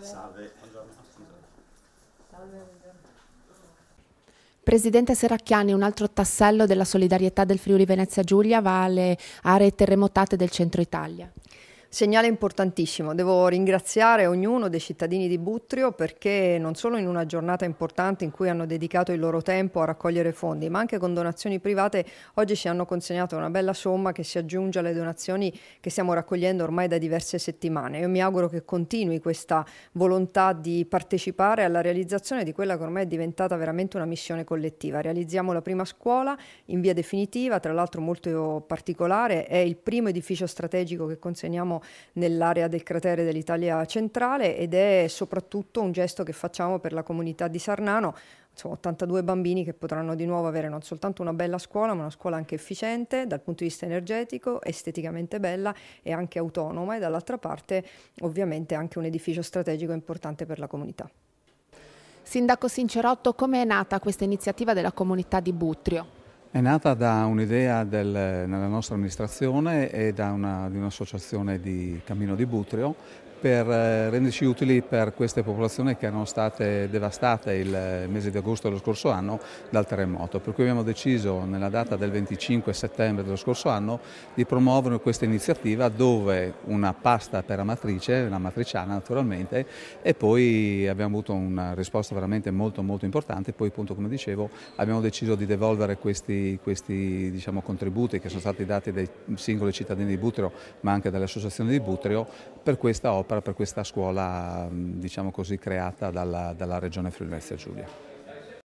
Salve. buongiorno. Presidente Seracchiani, un altro tassello della solidarietà del Friuli Venezia Giulia va alle aree terremotate del centro Italia. Segnale importantissimo, devo ringraziare ognuno dei cittadini di Butrio perché non solo in una giornata importante in cui hanno dedicato il loro tempo a raccogliere fondi, ma anche con donazioni private oggi ci hanno consegnato una bella somma che si aggiunge alle donazioni che stiamo raccogliendo ormai da diverse settimane. Io mi auguro che continui questa volontà di partecipare alla realizzazione di quella che ormai è diventata veramente una missione collettiva. Realizziamo la prima scuola in via definitiva, tra l'altro molto particolare, è il primo edificio strategico che consegniamo nell'area del cratere dell'Italia centrale ed è soprattutto un gesto che facciamo per la comunità di Sarnano insomma, 82 bambini che potranno di nuovo avere non soltanto una bella scuola, ma una scuola anche efficiente dal punto di vista energetico, esteticamente bella e anche autonoma e dall'altra parte ovviamente anche un edificio strategico importante per la comunità. Sindaco Sincerotto, come è nata questa iniziativa della comunità di Butrio? È nata da un'idea della nostra amministrazione e da una, di un'associazione di Cammino di Butrio per eh, renderci utili per queste popolazioni che erano state devastate il eh, mese di agosto dello scorso anno dal terremoto. Per cui abbiamo deciso nella data del 25 settembre dello scorso anno di promuovere questa iniziativa dove una pasta per amatrice, una matriciana naturalmente, e poi abbiamo avuto una risposta veramente molto molto importante. Poi appunto come dicevo abbiamo deciso di devolvere questi, questi diciamo, contributi che sono stati dati dai singoli cittadini di Butrio ma anche dalle associazioni di Butrio per questa opera per questa scuola diciamo così, creata dalla, dalla Regione Friuli Venezia Giulia.